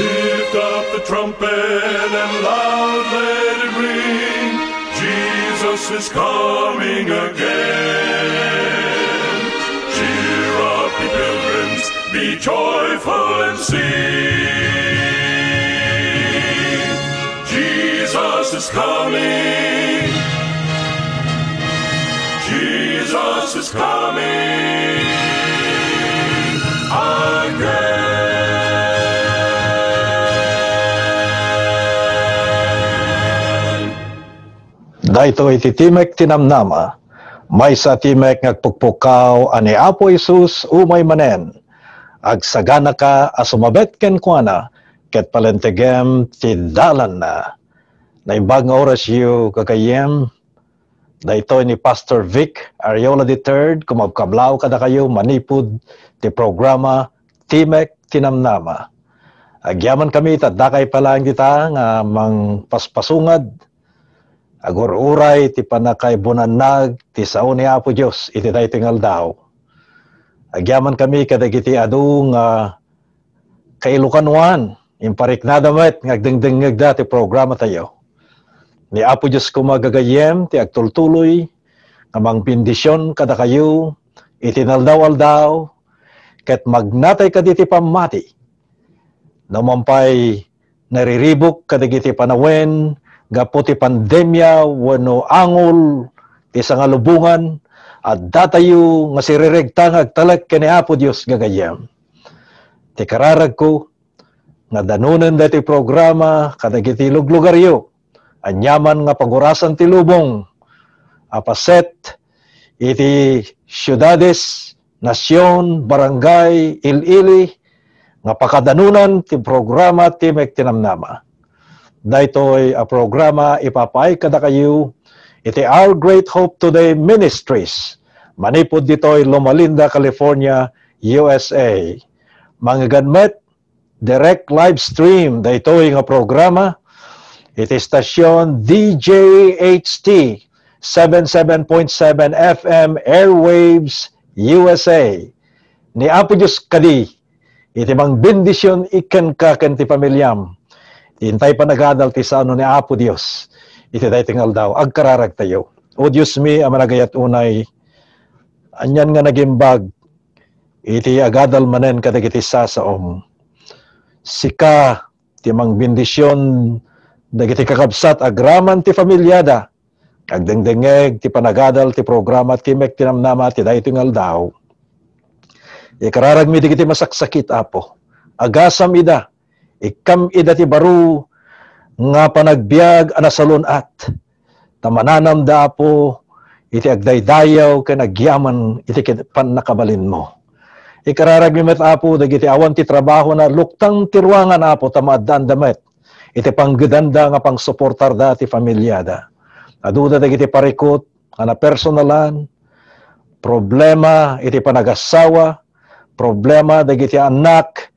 Lift up the trumpet and loud let it ring. Jesus is coming again. Cheer up, ye pilgrims, be joyful and sing. Jesus is coming. Jesus is coming. Dahito iti timek tinamnama, may sa timek ngagpukpukaw ani Apo Isus umay manen, agsagana ka asumabet ken kuana, ket palentegem ti dalan na. Naimbag nga oras yu kakayem, Daytoy ni Pastor Vic Ariola III, kumabkablaw kada kayo manipud ti programa Timek Tinamnama. Agyaman kami, tadakay pala ang kita nga mang paspasungad agururay ti panakay panakaibunan ti sao ni Apo Diyos iti tayo daw. Agyaman kami kadagiti adu nga uh, kailukanwan imparik na damat ngagdengdengag da ti programa tayo. Ni Apo Diyos ko magagayem ti agtultuloy namang bindisyon kada kayo itinaldaw-aldaw ket magnatay kaditi pamati. Namampay nariribok kadagiti panawen Gaputi pandemya, wano angol, ti sangalubungan, at datayo nga siririgtang agtalak kani Apo Dios gagayam. Ti kararag ko, nga danunan dati programa kadagiti luglugaryo, anyaman nga pagurasan ti lubong, apaset, iti syudades, nasyon, barangay, ilili, nga pakadanunan ti programa ti Mektinamnama daytoy a ah, programa ipapay kada kayo iti Our Great Hope Today Ministries manipod ditoy Loma Linda California, USA. Mangganmet direct live stream daytoy nga programa iti stasyon DJHT 77.7 FM Airwaves USA. Ni Apo Diyos kadi, iti mang bendisyon ikan ka kan ti pamilyam Intay pa panagadalti sa ano ni Apo Dios. Iti daytingal daw agkararag tayo. O Dios mi amanagayat unay anyan nga naging bag, iti agadal manen kadagiti sasaom. Sika ti mangbindisyon dagiti kakabsat agraman ti familyada agdengdengeg ti panagadal ti programa ti mek tinamnama ti daytingal daw. Ikararag mi digiti masaksakit apo. Agasam ida Ikam idati baru nga panagbiag anasalon at tamananam dapo iti agdaydayaw ken agyaman iti pan nakabalin mo. Ikararag mi met apo dagiti awan ti trabaho na luktang tiruangan apo tamaddan damet iti panggedanda nga pangsuportar da ti pamilyada. Aduda dagiti parikot ana personalan problema iti panagasawa, problema dagiti anak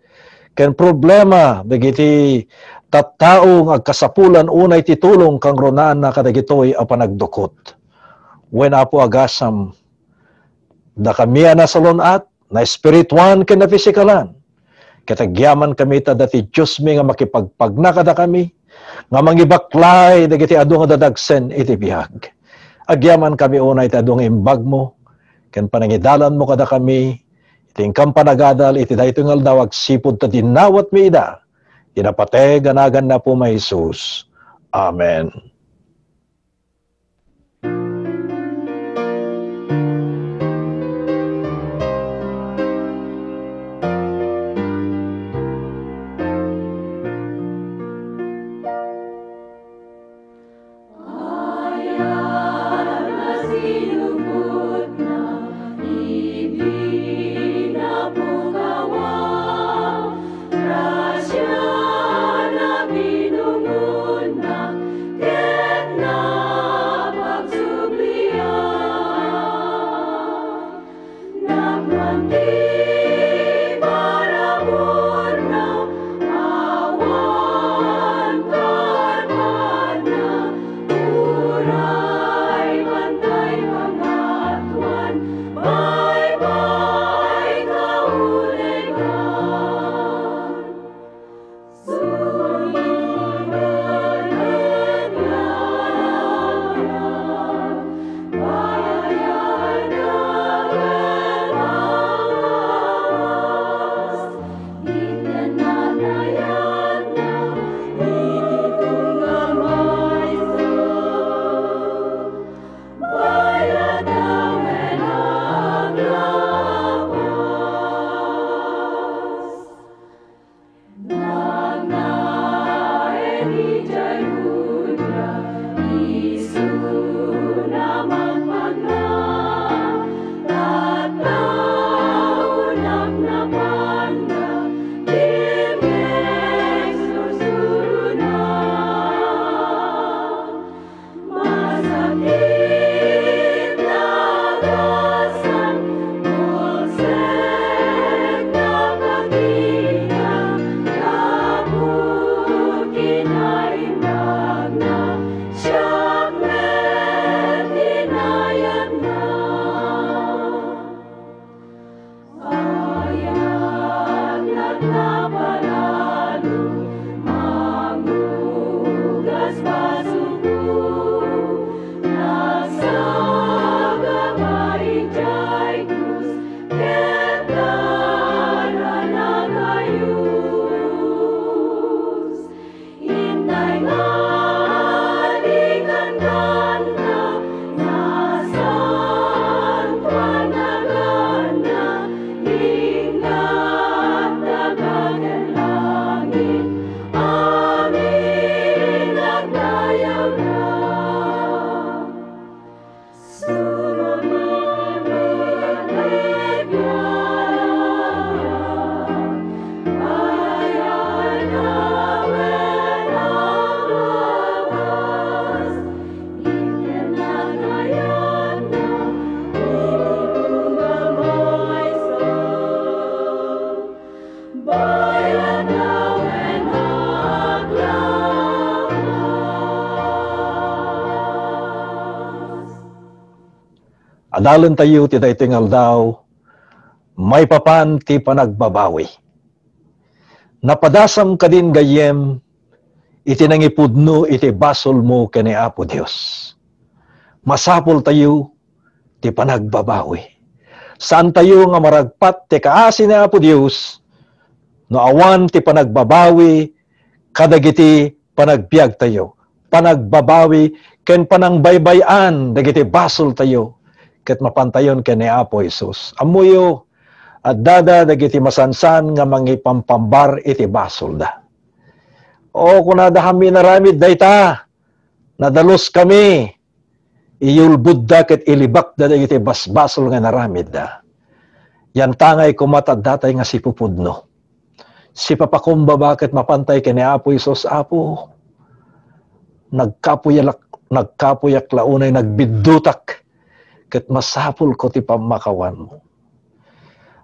Ken problema dagiti tattaong agkasapulan unay titulong kang runaan na kadagitoy a panagdukot. Wen apo agasam nakamia na salonat na espirituan ken na pisikalan. Katagyaman kami ta dati Diyos mi nga makipagpagnakada kami nga mangibaklay dagiti adung dadagsen iti bihag. Agyaman kami unay ta adung imbag mo ken panangidalan mo kada kami Tingkam kampanagadal iti daytoy nga sipud ta dinawat mi ida. Inapateg anagan na po may Jesus. Amen. Adalan tayo, ti tingal daw, may papan ti panagbabawi. Napadasam ka din gayem, nangipudno iti basol mo kani Apo Dios. Masapol tayo, ti panagbabawi. Saan tayo nga maragpat ti kaasin ni Apo Dios, no awan ti panagbabawi, kadagiti panagbiag tayo. Panagbabawi, ken panangbaybayan, dagiti basol tayo ket mapantayon ken ni Apo Hesus. Amuyo at dada dagiti masansan nga mangipampambar iti basol da. O kunada kami naramid dayta, nadalos kami, iyulbud da ket ilibak da dagiti basbasol nga naramid da. Yan tangay kumatad datay nga sipupudno. Si papakumba bakit mapantay kini Apo Isos Apo? Nagkapuyalak, nagkapuyak launay, nagbidutak kat masapul ko ti pamakawan mo.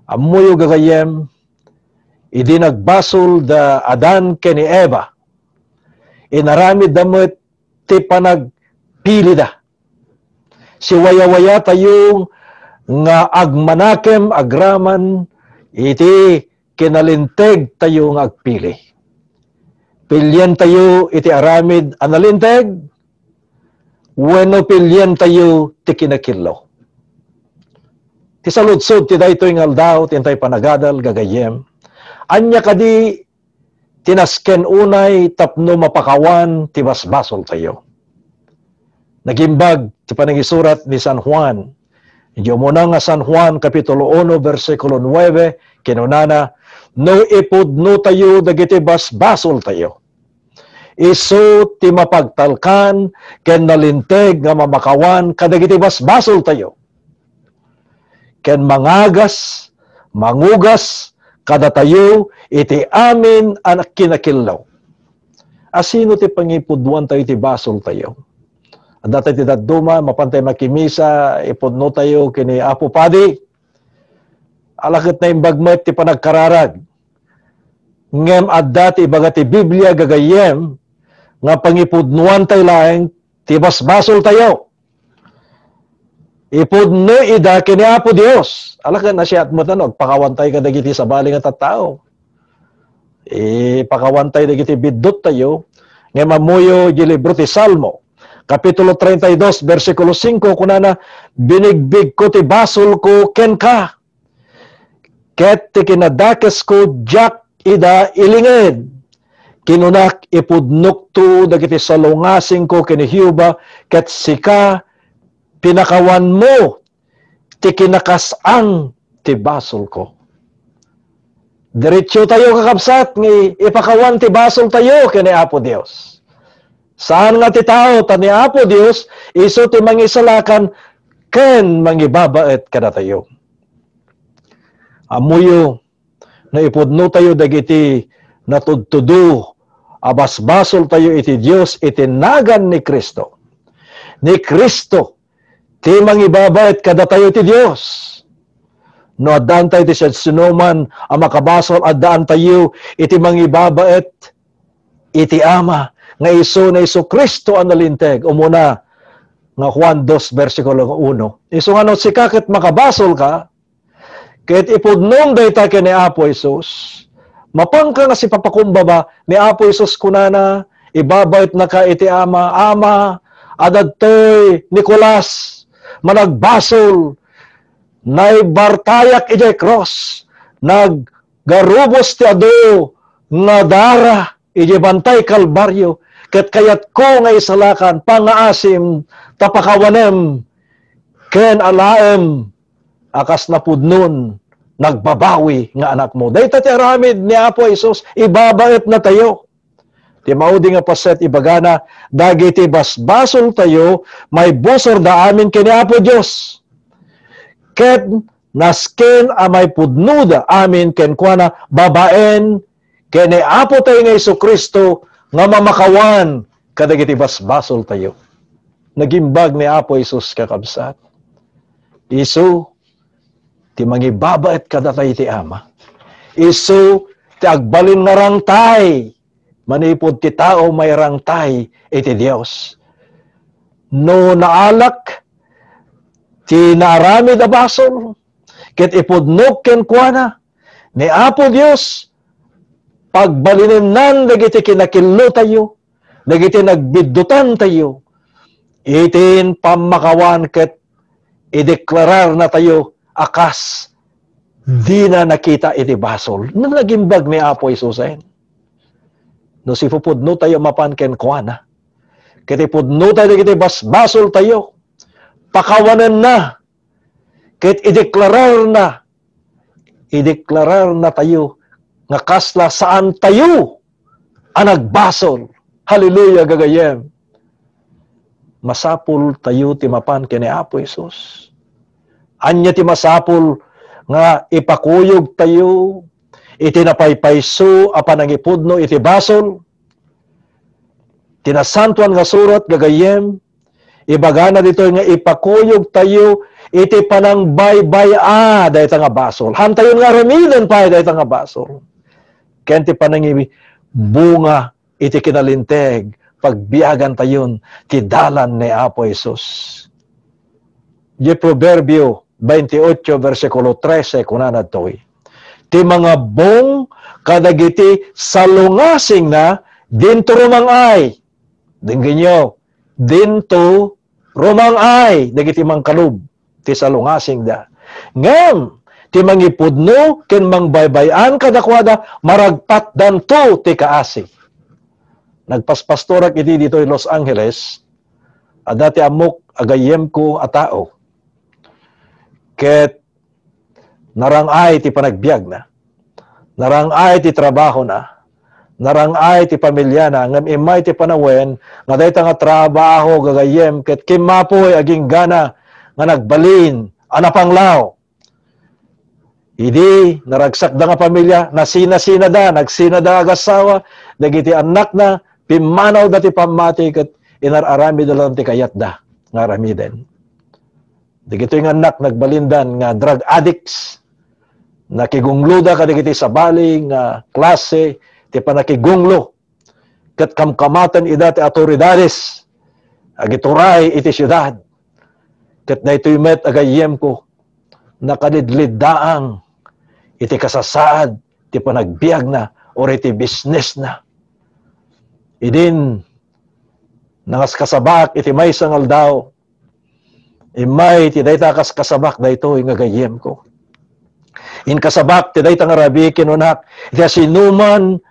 Amuyo gagayem, idi nagbasol da Adan ken ni Eva, inaramid damit ti panagpili da. Si waya-waya tayong nga agmanakem agraman iti kinalinteg tayong agpili. Pilyan tayo iti aramid analinteg, weno pilyen tayo ti kinakirlaw. Ti saludsod ti dayto yung aldaw, ti panagadal, gagayem. Anya kadi tinasken unay tapno mapakawan ti basbasol tayo. Nagimbag ti panagisurat ni San Juan. Diyo mo nga San Juan, Kapitulo 1, versikulo 9, kinunana, No ipod no tayo, dagiti basbasol tayo iso ti mapagtalkan ken nalinteg nga mamakawan kadagiti basbasol tayo. Ken mangagas, mangugas kada tayo iti amin ang kinakilaw. Asino ti pangipuduan tayo iti basol tayo. At ti daduma, mapantay makimisa, ipudno tayo kini Apo Padi. Alakit na imbagmet ti panagkararag. Ngem at dati ibaga ti Biblia gagayem, nga pangipudnuan tay laeng ti basbasol tayo. Ipudno ida kini Apo Dios. Alaka na siya at mo pakawantay ka dagiti sa bali nga tattao. Ipakawantay e, dagiti biddot tayo nga mamuyo di libro ti Salmo. Kapitulo 32, versikulo 5, kunana, binigbig ko ti basol ko ken ka. Ket ti kinadakes ko jak ida ilingid kinunak ipudnukto dagiti salungasing ko kini Hiuba ket sika pinakawan mo ti kinakasang ti basol ko. Diretso tayo kakabsat ni ipakawan ti basol tayo kini Apo Dios. Saan nga ti tao tani Apo Dios iso ti mangisalakan ken mangibabaet kada tayo. Amuyo na ipudno tayo dagiti natudtudo abasbasol tayo iti Dios iti nagan ni Kristo. Ni Kristo ti mangibabayat kada tayo iti Dios. No adaan tayo iti ti sinuman a makabasol adaan tayo iti mangibabayat iti ama nga iso na iso Kristo ang nalinteg. Umuna, nga Juan 2, versikulo 1. Iso nga no, si kakit makabasol ka, kahit ipudnom day ta kini Apo Isus, Mapangka nga si papakumbaba ni Apo Isos kunana, ibabait na ka iti ama, ama, adagtoy, Nicolas, managbasol, naibartayak ijay cross, naggarubos ti ado, nadara, dara, bantay kalbaryo, ket kayat ko nga isalakan, pangaasim, tapakawanem, ken alaem, akas na napudnon, nagbabawi nga anak mo. Dahil ti aramid ni Apo Isos, ibabayot na tayo. Ti maudi nga paset ibagana, dagiti basbasol tayo, may busor da amin kini Apo Dios. Ket nasken amay pudnuda amin ken kuana babaen ken Apo tayo nga Iso Kristo nga mamakawan kadagiti basbasol tayo. Nagimbag ni Apo Isos kakabsat. Isu, ti mangibaba at kadatay ti ama. Isu ti agbalin nga rangtay. Manipod ti tao may rangtay iti eh, Dios. No naalak ti naarami da basol ket ipudnok ken kuana ni Apo Dios nan dagiti kinakillo tayo dagiti nagbiddutan tayo itin pamakawan ket ideklarar na tayo akas, hmm. di na nakita iti basol. Na nagimbag ni Apo Isusen. No si pupudno tayo mapan ken kuana. Kiti pudno tayo kiti bas basol tayo. Pakawanan na. Kit ideklarar na. Ideklarar na tayo nga kasla saan tayo ang nagbasol. Hallelujah gagayem. Masapul tayo timapan kini Apo Isus Anya ti masapul nga ipakuyog tayo, itinapaypayso apan ang ipudno iti basol, tinasantuan nga surat gagayem, ibagana dito nga ipakuyog tayo, iti panang baybay a, ah, dahit nga basol. Hantayon nga ramidan pay dahit nga basol. Kaya ti panang bunga iti kinalinteg, pagbiagan tayon, ti dalan ni Apo Jesus Di proverbio 28 versikulo 13 kunanad toy. Eh. Ti mga bong kadagiti salungasing na dinto rumangay. Dingin nyo, dinto ay. dagiti mang kalub ti salungasing da. Ngam, ti mangipudno ken mangbaybayan kadakwada maragpat danto ti kaasi. Nagpaspastorak iti dito Los Angeles, adati amok agayem ko a tao. Ket narangay ti panagbiag na. Narangay ti trabaho na. Narangay ti pamilya na. Ngam imay ti panawen nga dayta nga trabaho gagayem ket kimapoy aging gana nga nagbalin anapanglaw. Idi naragsak da nga pamilya nasina-sina da nagsina da agasawa dagiti anak na pimanaw ti pamati ket inararami da ti kayat da nga aramiden. Digito yung anak nagbalindan nga drug addicts. Nakigungluda ka digiti sa baling nga klase ti panakigunglo. Kat kamkamatan ida ti atoridades. Agituray iti siyudad. Kat na ito'y met agayem ko. Nakalidliddaang iti kasasaad ti panagbiag na or iti business na. Idin, nangas kasabak iti may sangal daw Imay, ti dayta kas kasabak dayto nga gayem ko. In kasabak, ti dayta nga rabi kinunak, iti sinuman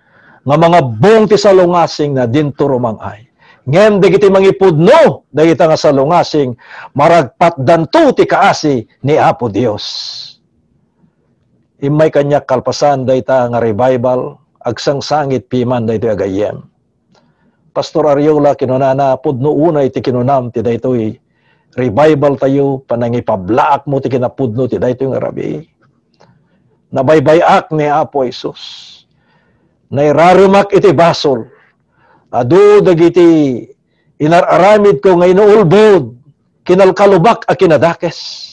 nga mga bong ti salungasing na dinto ay. Ngem dagiti mangipudno dayta nga salungasing maragpat danto ti kaasi ni Apo Dios. Imay kanya kalpasan dayta nga revival agsang sangit piman dayto agayem. Pastor Ariola kinunana pudno unay ti kinunam ti daytoy revival tayo, panangipablaak mo, ti kinapudno, ti dahito yung arabi. Nabaybayak ni Apo Isus. Nairarumak iti basol. Adu dagiti inararamid ko nga inuulbod, kinalkalubak a kinadakes.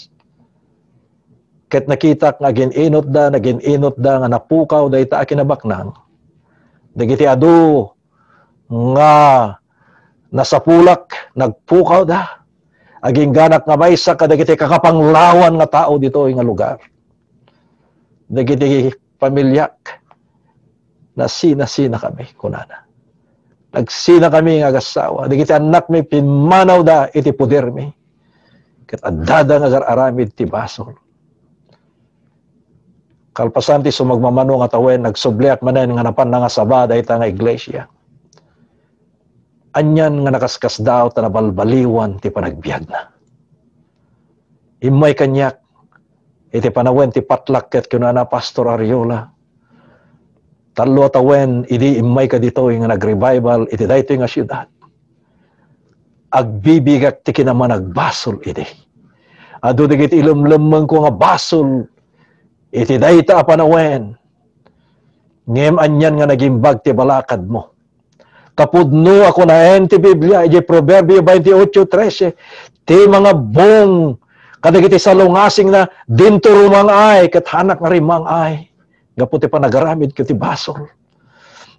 Ket nakita nga gininot da, nagininot da, nga napukaw da ita akinabaknang. Dagiti adu nga nasapulak, nagpukaw da Aging ganak nga may sa kadagiti kakapanglawan nga tao dito nga lugar. Dagiti pamilyak na sina-sina kami, kunana. Nagsina kami nga agasawa. Dagiti anak mi pinmanaw da iti puder mi. Kat adada nga gararamid ti basol. Kalpasan ti sumagmamano nga tawen, nagsubliak manen nga napan nga sabada ita nga iglesia anyan nga nakaskas daw ta nabalbaliwan ti panagbiag na. Imay kanyak, iti panawen ti patlak ket kunana Pastor Ariola. Talo tawen, idi imay ka dito yung nag-revival, iti dayto nga siyudad. Agbibigak ti kinaman nagbasol idi. Adu digit ilumlumang ko nga basol, iti dayta apanawen. Ngem anyan nga naging bag ti balakad mo Kapudno ako na enti Biblia, iti Proverbio 28.13. Ti mga bong, kadagiti sa lungasing na dinto rumang ay, kat hanak na rimang ay. Gapo ti panagaramid kiti basol.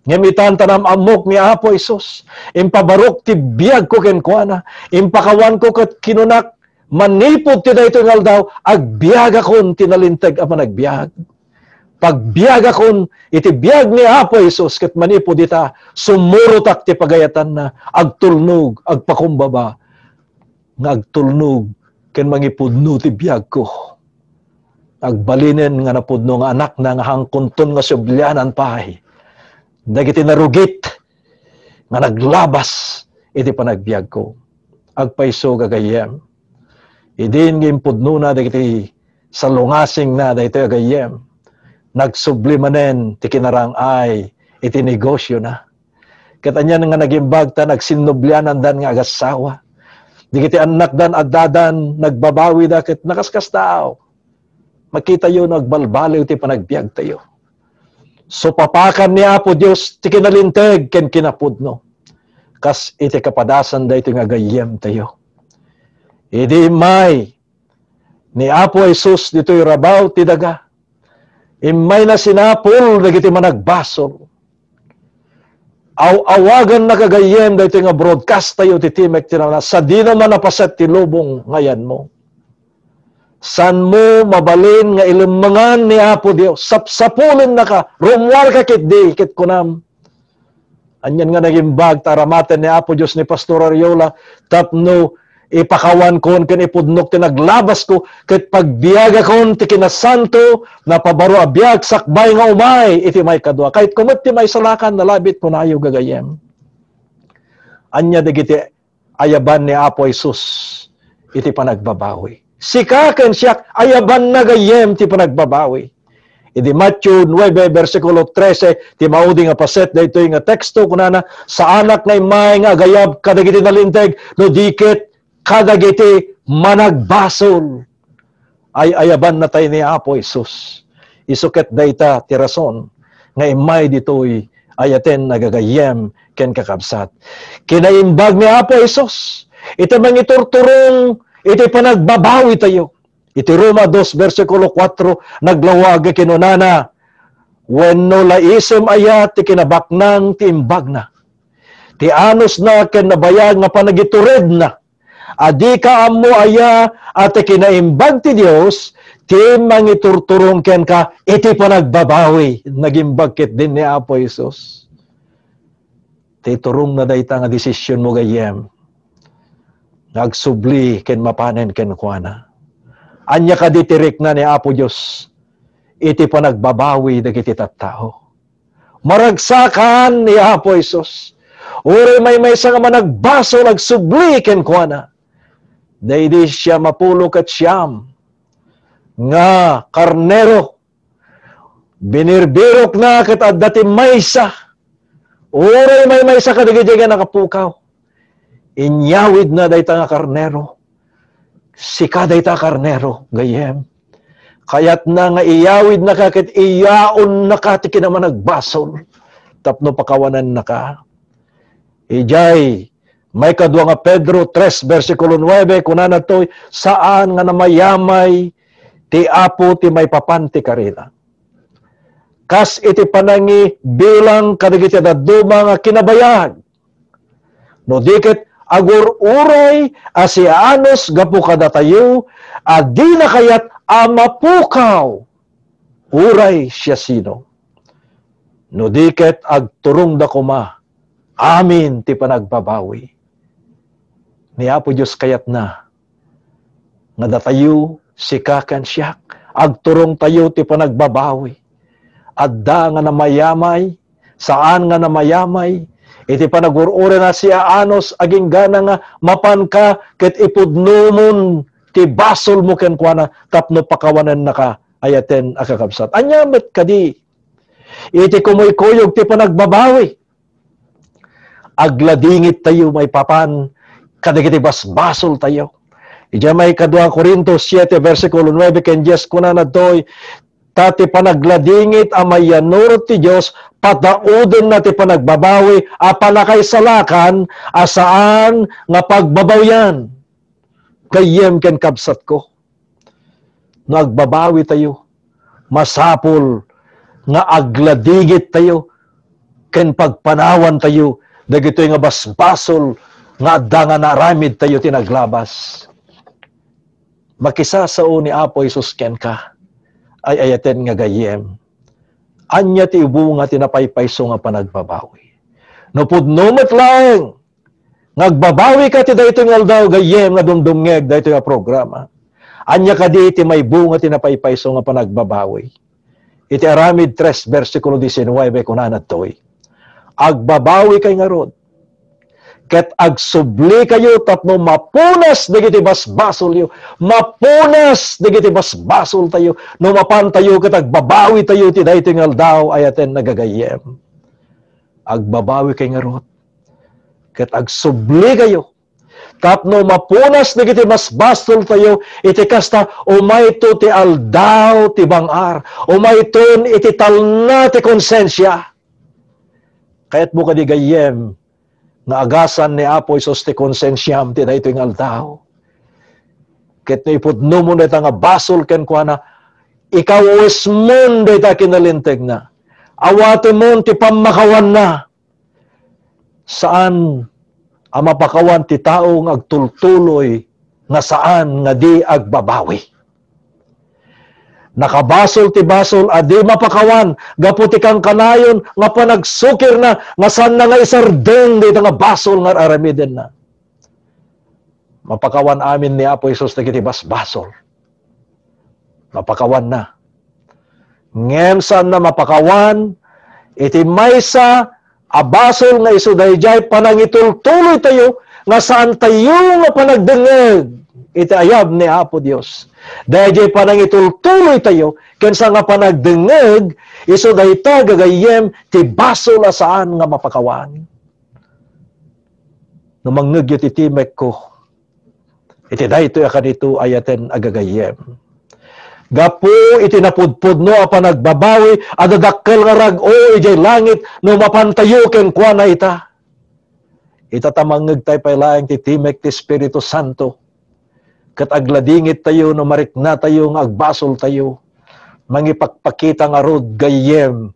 Ngamitan tanam amok ni Apo Isus. Impabarok ti biyag ko kenkwana. Impakawan ko kat kinunak. Manipog ti dayto ngal daw. Agbiyaga kon tinalintag apan agbiag pagbiag akon, iti biag ni Apo Isos, kat manipo dita, sumurot ti pagayatan na, agtulnog, agpakumbaba, nga agtulnog, ken mangipudno ti biag ko. Agbalinen nga napudno nga anak na nga hangkunton nga sublyanan pahay. Dagiti narugit, nga naglabas, iti panagbiag ko. Agpaiso gagayem. Idin impudno na dagiti sa lungasing na dagiti agayem nagsublimanen ti ay iti negosyo na. Katanya nga naging bagta, nagsinobyanan dan nga agasawa. Di kiti anak dan addadan nagbabawi da ket nakaskas tao. Makita yo nagbalbaliw ti panagbiag tayo. So papakan ni Apo Dios ti kinalinteg ken kinapudno. Kas iti kapadasan da iti nga gayem tayo. Idi may ni Apo Jesus dito'y rabaw ti daga Imay na sinapol, dagiti managbasol. Awagan na kagayem, dahito nga broadcast tayo, titimek tinawala. Sa di naman napaset ti lubong ngayan mo. San mo mabalin nga ilimangan ni Apo Diyo. Sapsapulin na ka, rumwar ka kit di, kit kunam. Anyan nga naging bag, taramaten ni Apo Diyos ni Pastor Ariola, tapno, ipakawan kon kan ipudnok ti naglabas ko ket pagbiyaga kon ti kinasanto napabaro abiyag sakbay nga umay iti may kadua kahit kumot ti may salakan na labit nalabit punayo gagayem anya dagiti ayaban ni Apo Jesus iti panagbabawi sika ken siya ayaban na gayem ti panagbabawi Idi Matthew 9, versikulo 13, ti maudi nga paset daytoy nga teksto kunana, sa anak na imay nga gayab kadagiti nalinteg, no diket kadagiti managbasol. Ay ayaban na tayo ni Apo Jesus. Isuket data ti rason nga imay ditoy ayaten nagagayem ken kakabsat. Kinaimbag ni Apo Jesus. Iti mang iturturong iti panagbabawi tayo. Iti Roma 2 versikulo 4 naglawag kinunana when no laisem ayat ti kinabaknang ti imbag na. Ti anos na ken nabayag nga panagitured na adika ammo aya at kinaimbag ti Dios ti mangiturturong ken ka iti panagbabawi nagimbag ket din ni Apo Isus ti turong na dayta nga desisyon mo gayem nagsubli ken mapanen ken kuana anya ka ditirik na ni Apo Dios iti panagbabawi dagiti tao. maragsakan ni Apo Isus. Uri may may sa nga managbaso, nagsubli, ken kuana. Daidi siya mapulo kat siyam nga karnero. Binirbirok na kat adati maysa. Uray may maysa kadagadyagan nakapukaw. Inyawid na dayta nga karnero. Sika dayta karnero. Gayem. Kayat na nga iyawid na ka iyaon na ka ti nagbasol. Tapno pakawanan na ka. Ijay, may kadwa nga Pedro 3 versikulo 9 kunana toy saan nga namayamay ti apo ti may papanti karila. Kas iti panangi bilang kadagiti na duma nga kinabayan. No diket agur-uray asianos gapu kadatayo adi na kayat amapukaw uray siya sino. No diket agturong da kuma amin ti panagbabawi ni Apo Diyos kayat na nga datayo sikakan siya agturong tayo ti panagbabawi adda nga namayamay saan nga namayamay iti panagurure na siya anos aging gana nga mapan ka ket ipudnumon ti basol mo ken kuana tapno pakawanan naka ayaten akakabsat anya kadi iti kumuykuyog ti panagbabawi agladingit tayo may papan kadagiti basol tayo. Ija may kadua Korinto 7 versikulo 9 ken Dios kuna na doy tati panagladingit amayanuro ti Dios patauden na ti panagbabawi apanakay salakan asaan nga pagbabawyan kayem ken kabsat ko nagbabawi tayo masapol nga agladigit tayo ken pagpanawan tayo dagitoy nga basbasol nga danga na ramid tayo tinaglabas. Makisa sa ni Apo Isus ken ka, ay ayaten nga gayem. Anya ti ibu nga tinapaypayso nga panagbabawi. Napudnumat lang, nagbabawi ka ti dayto nga aldaw gayem nga dumdungeg dayto nga programa. Anya ka di iti may bunga tinapaypayso nga panagbabawi. Iti Aramid 3 versikulo 19 kunanat toy. Agbabawi kay nga rod Ket agsubli kayo tapno mapunas dagiti basbasol yo. Mapunas dagiti basbasol tayo. No mapan tayo ket agbabawi tayo ti dayteng aldaw ayaten nagagayem. Agbabawi kay nga rot. Ket agsubli kayo tapno mapunas dagiti basbasol tayo iti kasta umayto ti aldaw ti bangar. Umayton iti talna ti konsensya. Kaya't mo kadigayem nga agasan ni Apo isos ti konsensyam ti dayto ing aldaw. Ket no ipudno mo dayta nga basol ken kuana ikaw wesmon dayta kinalinteg na. Awate mo ti pamakawan na. Saan ang mapakawan ti taong agtultuloy nga saan nga di agbabawi nakabasol ti basol adi mapakawan gaputi kang kanayon nga panagsukir na nga san na nga isardeng dito nga basol nga aramiden na mapakawan amin ni Apo Isus ti kiti basbasol mapakawan na ngem san na mapakawan iti maysa a abasol nga isu dayjay panangitultuloy tayo nga saan tayo nga panagdengeg ayab ni Apo Dios. Dahil di panang itultuloy tayo, kansa nga panagdengeg, iso dahita gagayem, ti baso na saan nga mapakawan. Namangag yun titimek ko, iti dahito ya kanito ayaten agagayem. Gapo itinapudpud no apa nagbabawi adadakkel nga rag o oh, ijay langit no mapantayo ken kuana ita. Itatamangag tay pay laeng titimek ti Espiritu Santo Katagladingit tayo, no marikna tayo, nga agbasol tayo. Mangipakpakita nga rod gayem.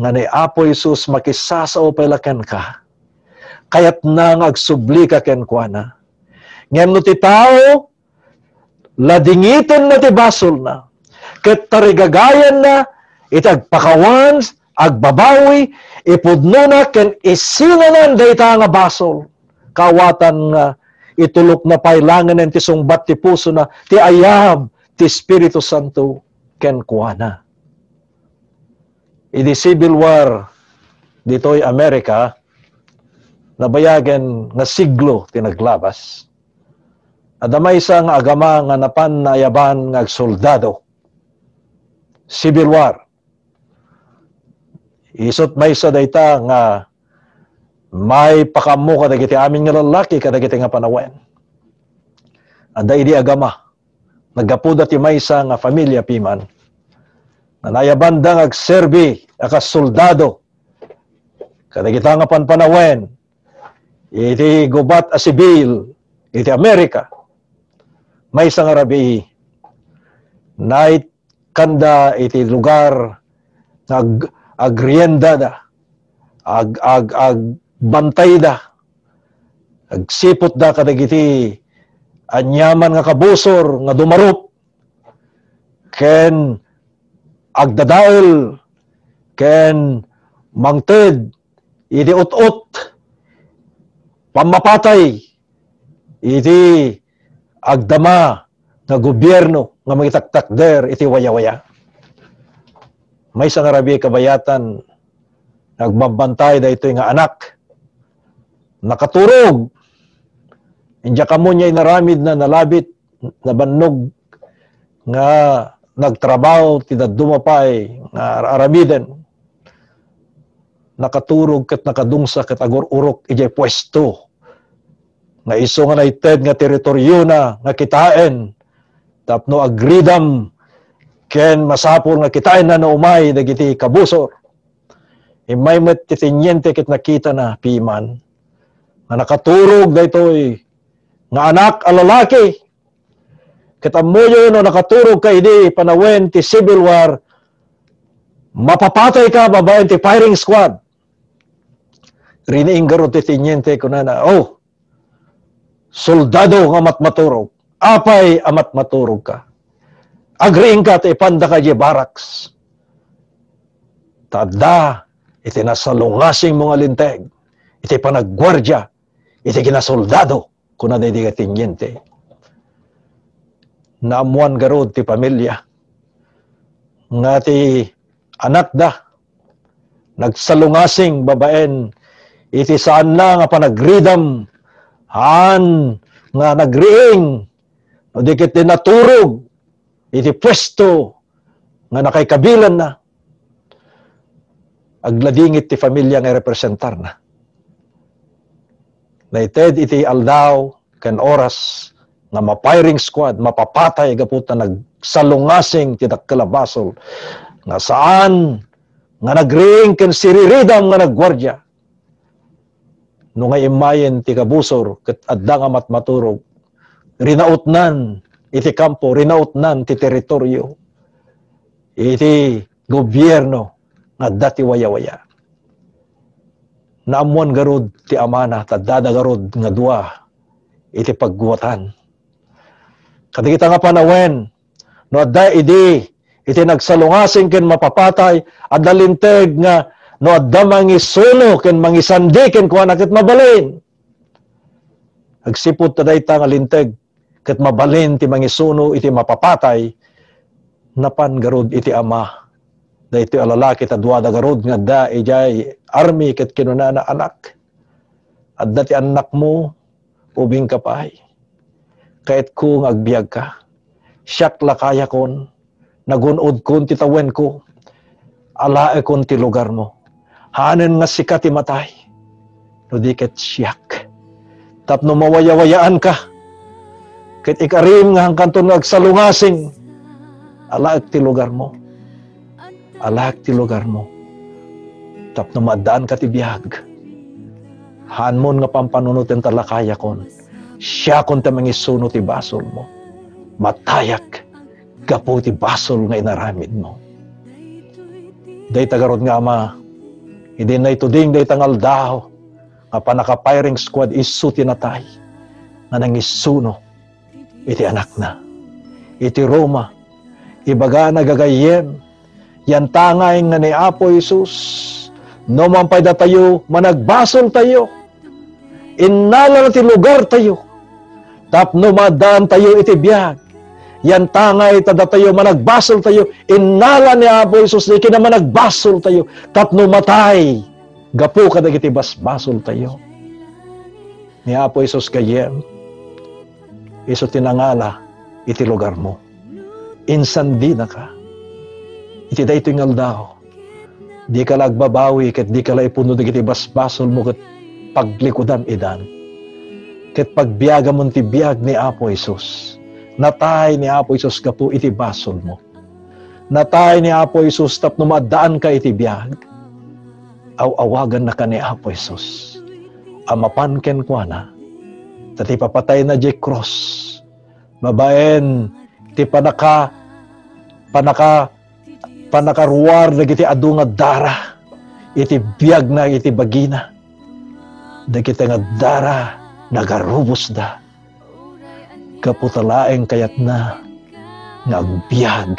Nga ni Apo Isus makisasao pailakan ka. Kayat na nga agsubli ka ken kuana ngem no ti tao, ladingiten na ti basol na. ket tarigagayan na, itagpakawan, agbabawi, ipudno na, ken isilanan dayta nga basol. Kawatan nga uh, itulok na pailangan ng tisungbat ti puso na ti ayam ti Espiritu Santo ken kuana. Idi civil war ditoy Amerika nabayagen nga siglo tinaglabas. Adamay sa nga agama nga napan na yaban nga soldado. Civil war. Isot may sa dayta nga may pakamu kadagiti amin nga lalaki kadagiti nga panawen. Anda idi agama. Naggapuda ti maysa nga pamilya piman. Nanayabanda nga serbi akas soldado. Kadagiti nga panpanawen. Iti gubat a sibil. Iti Amerika. May nga rabi. Night kanda iti lugar nag agrienda da. Ag, ag, ag, bantay da. Agsipot da kadagiti anyaman nga kabusor nga dumarup ken agdadaol ken mangted iti ut pamapatay iti agdama nga gobyerno nga magitaktak der iti waya-waya. May sa narabi kabayatan nagbabantay da ito'y nga anak Nakaturog. Indya kamo niya inaramid na nalabit, nabannog, nga nagtrabaho, tinadumapay, nga aramiden. Nakaturog kat nakadungsa kat agururok, ijay pwesto. Nga iso nga naited nga teritoryo na, nga kitain. Tapno agridam, ken masapol nga kitain na naumay, dagiti kabusor. Imay met titinyente kit nakita na piman nga nakaturog daytoy nga anak a lalaki kitamuyo no nakaturog ka idi panawen ti civil war mapapatay ka babaen ti firing squad riniing garo ti tinyente kunana oh soldado nga matmaturog apay amat maturog ka agreeing ka ti ipanda ka barracks tada iti nasalungasing mga linteg iti panagwardya y kina soldado kuna de diga tingyente. Naamuan garod ti pamilya. Nga ti anak da. Nagsalungasing babaen. Iti saan na nga panagridam. Han nga nagriing. O dikit din naturog. Iti pwesto nga nakaykabilan na. Agladingit ti pamilya nga representar na na ited iti aldaw ken oras nga mapiring squad mapapatay gapot na nagsalungasing tinakalabasol nga saan nga nagring ken siriridam nga nagwardya no nga imayen ti kabusor ket adda nga matmaturog rinautnan iti kampo rinautnan ti teritoryo iti gobyerno nga dati waya-waya naamuan garod ti amana tadada garod nga dua iti pagguwatan. Kadagita nga panawen no adda idi iti nagsalungasing ken mapapatay dalinteg nga no adda mangisuno ken mangisandi ken kuan aket mabalin. Agsipod taday ta nga linteg ket mabalin ti mangisuno iti mapapatay napan garod iti ama daytoy a lalaki tadwadagarod nga da ijay army ket kinuna anak adda ti anak mo ubing kapay kahit ko agbiag ka siyak lakaya kon nagunod kon ti tawen ko alae kon ti lugar mo hanen nga sikat ti matay no diket ket siyak tapno mawayawayaan ka ket ikarim nga hangkanton nga agsalungasing alae ti lugar mo alak ti lugar mo. Tapno maadaan ka ti biyag. Hanmon nga pampanunot ang talakaya kon. Siya kon ta mangisuno ti basol mo. Matayak gapo ti basol nga inaramid mo. Day tagarod nga ama, hindi na ding day tangal daho, nga panakapiring squad isu tinatay, nga nangisuno, iti anak na, iti Roma, ibaga na gagayem, yan tangay nga ni Apo Isus. No mampay da tayo, managbasol tayo. Inala na ti lugar tayo. Tapno madaan tayo iti biyag. Yan tangay tada tayo, managbasol tayo. Inala ni Apo Isus, di kina managbasol tayo. Tapno matay. Gapo ka dagiti basbasol tayo. Ni Apo Isus kayem. Iso tinangala iti lugar mo. Insandi na ka iti daytoy nga aldaw. Di ka lagbabawi ket di ka ipuno iti basbasol mo ket paglikudam idan. Ket pagbiaga mo ti biag ni Apo Isus. Natay ni Apo Isus kapo iti basol mo. Natay ni Apo Isus tapno madaan ka iti biag. Awawagan na ka ni Apo Isus. Amapan ken kuana. Tati papatay na di cross. Babaen ti panaka panaka panakaruar dagiti adu nga dara iti biyag na iti bagina dagiti nga dara nagarubos da kaputalaeng kayat na nagbiyag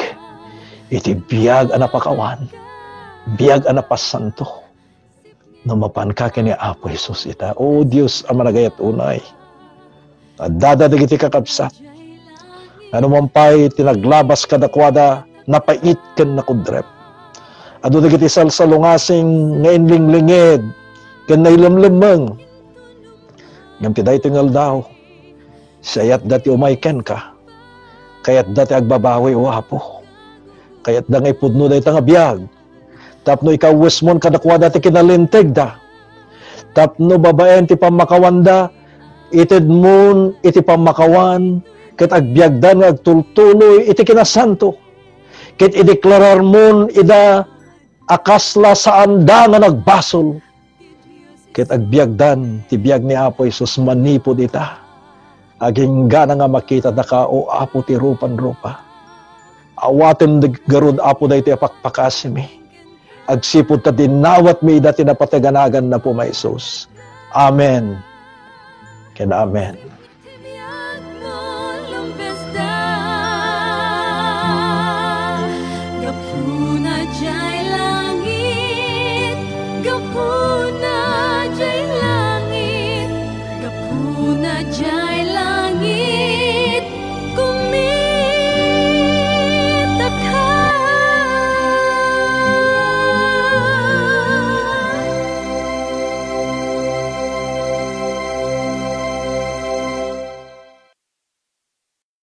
iti biyag anapakawan biyag anapasanto no mapan ka kini Apo Jesus ita o Dios ama nagayat unay at dadadag iti kakabsat ano man pa'y tinaglabas kadakwada napait ken nakudrep. Adu dagiti salsalungasing ngayon linglingid, ken nailamlamang. Ngam ti daytoy nga daw, sayat dati umayken ka, kayat dati agbabawi hapo. kayat dangay pudno dahi nga tapno ikaw wesmon kadakwa dati kinalinteg da, tapno babaen ti pamakawanda, ited mun iti pamakawan, ket agbyagdan nga agtultuloy iti kinasanto Kit ideklarar mun ida akasla saan da nga nagbasol. Kit agbiagdan, tibiyag ni Apo Isus manipod ita. Aging gana nga makita na ka o Apo ti rupan-rupa. Awatem garod Apo da iti apakpakasimi. Eh. Agsipod ta dinawat mi na tinapataganagan na po may Isus. Amen. Ken amen.